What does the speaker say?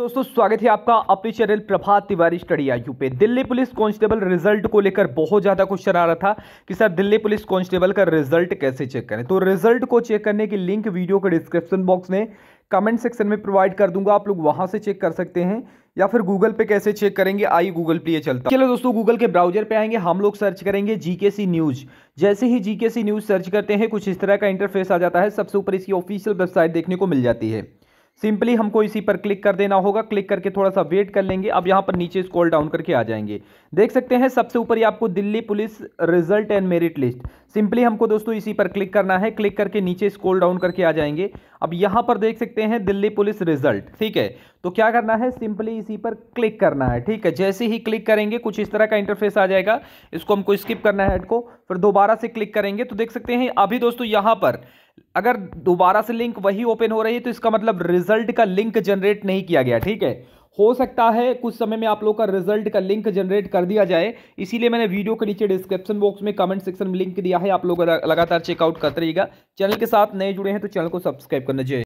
दोस्तों स्वागत है आपका अपने चैनल प्रभात तिवारी स्टडी आयु पे दिल्ली पुलिस कांस्टेबल रिजल्ट को लेकर बहुत ज़्यादा क्वेश्चन आ रहा था कि सर दिल्ली पुलिस कांस्टेबल का रिजल्ट कैसे चेक करें तो रिजल्ट को चेक करने की लिंक वीडियो के डिस्क्रिप्शन बॉक्स में कमेंट सेक्शन में प्रोवाइड कर दूंगा आप लोग वहां से चेक कर सकते हैं या फिर गूगल पे कैसे चेक करेंगे आई गूगल पे ये चलता चलो दोस्तों गूगल के ब्राउजर पे आएंगे हम लोग सर्च करेंगे जीकेसी न्यूज जैसे ही जीकेसी न्यूज सर्च करते हैं कुछ इस तरह का इंटरफेस आ जाता है सबसे ऊपर इसकी ऑफिशियल वेबसाइट देखने को मिल जाती है सिंपली हमको इसी पर क्लिक कर देना होगा क्लिक करके थोड़ा सा वेट कर लेंगे अब यहाँ पर नीचे स्क्रॉल डाउन करके आ जाएंगे देख सकते हैं सबसे ऊपर ये आपको Delhi police result and merit list simply हमको दोस्तों इसी पर क्लिक करना है क्लिक करके नीचे स्क्रॉल डाउन करके आ जाएंगे अब यहाँ पर देख सकते हैं दिल्ली पुलिस रिजल्ट ठीक है तो क्या करना है सिंपली इसी पर क्लिक करना है ठीक है जैसे ही क्लिक करेंगे कुछ इस तरह का इंटरफेस आ जाएगा इसको हमको स्किप करना है हेड को फिर दोबारा से क्लिक करेंगे तो देख सकते हैं अभी दोस्तों यहाँ पर अगर दोबारा से लिंक वही ओपन हो रही है तो इसका मतलब रिजल्ट का लिंक जनरेट नहीं किया गया ठीक है हो सकता है कुछ समय में आप लोग का रिजल्ट का लिंक जनरेट कर दिया जाए इसीलिए मैंने वीडियो के नीचे डिस्क्रिप्शन बॉक्स में कमेंट सेक्शन में लिंक दिया है आप लोग लगातार चेकआउट करते रहिएगा चैनल के साथ नए जुड़े हैं तो चैनल को सब्सक्राइब करना चाहिए